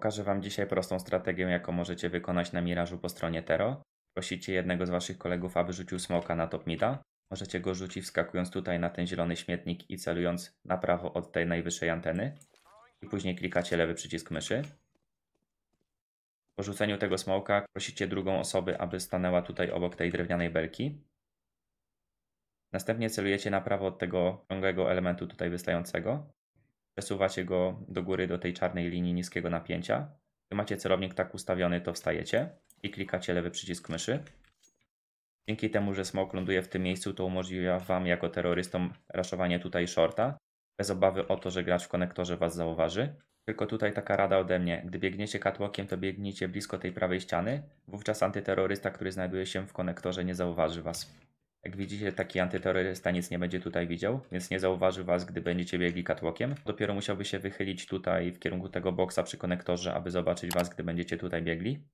Pokażę Wam dzisiaj prostą strategię, jaką możecie wykonać na mirażu po stronie Tero. Prosicie jednego z Waszych kolegów, aby rzucił smoka na top mida. Możecie go rzucić wskakując tutaj na ten zielony śmietnik i celując na prawo od tej najwyższej anteny. I później klikacie lewy przycisk myszy. Po rzuceniu tego smoka prosicie drugą osobę, aby stanęła tutaj obok tej drewnianej belki. Następnie celujecie na prawo od tego ciągłego elementu tutaj wystającego przesuwacie go do góry do tej czarnej linii niskiego napięcia. Gdy macie celownik tak ustawiony, to wstajecie i klikacie lewy przycisk myszy. Dzięki temu, że smok ląduje w tym miejscu, to umożliwia Wam jako terrorystom raszowanie tutaj shorta, bez obawy o to, że gracz w konektorze Was zauważy. Tylko tutaj taka rada ode mnie. Gdy biegniecie katłokiem, to biegnijcie blisko tej prawej ściany. Wówczas antyterrorysta, który znajduje się w konektorze, nie zauważy Was. Jak widzicie, taki antyterrorysta nic nie będzie tutaj widział, więc nie zauważy Was, gdy będziecie biegli catwalkiem. Dopiero musiałby się wychylić tutaj w kierunku tego boksa przy konektorze, aby zobaczyć Was, gdy będziecie tutaj biegli.